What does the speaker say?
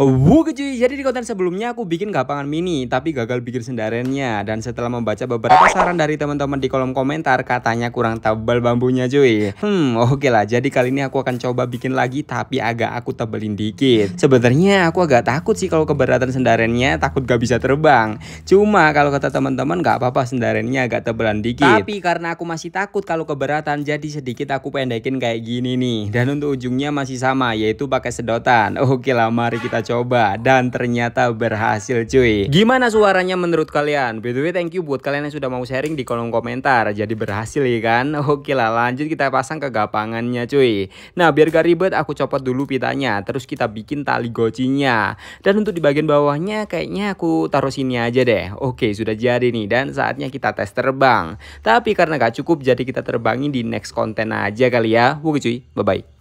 Oh, wuh kecuy, jadi di konten sebelumnya aku bikin gapangan mini tapi gagal bikin sendarannya dan setelah membaca beberapa saran dari teman-teman di kolom komentar katanya kurang tebal bambunya cuy. Hmm, oke okay lah. Jadi kali ini aku akan coba bikin lagi tapi agak aku tebelin dikit. Sebenarnya aku agak takut sih kalau keberatan sendarannya takut gak bisa terbang. Cuma kalau kata teman-teman gak apa-apa sendarannya agak tebelan dikit. Tapi karena aku masih takut kalau keberatan jadi sedikit aku pendekin kayak gini nih. Dan untuk ujungnya masih sama yaitu pakai sedotan. Oke okay lah, mari kita coba coba dan ternyata berhasil cuy. Gimana suaranya menurut kalian? By the way thank you buat kalian yang sudah mau sharing di kolom komentar. Jadi berhasil ya kan? Oke lah lanjut kita pasang ke gapangannya cuy. Nah biar gak ribet aku copot dulu pitanya. Terus kita bikin tali gocinya. Dan untuk di bagian bawahnya kayaknya aku taruh sini aja deh. Oke sudah jadi nih dan saatnya kita tes terbang. Tapi karena gak cukup jadi kita terbangin di next konten aja kali ya. Oke cuy bye bye.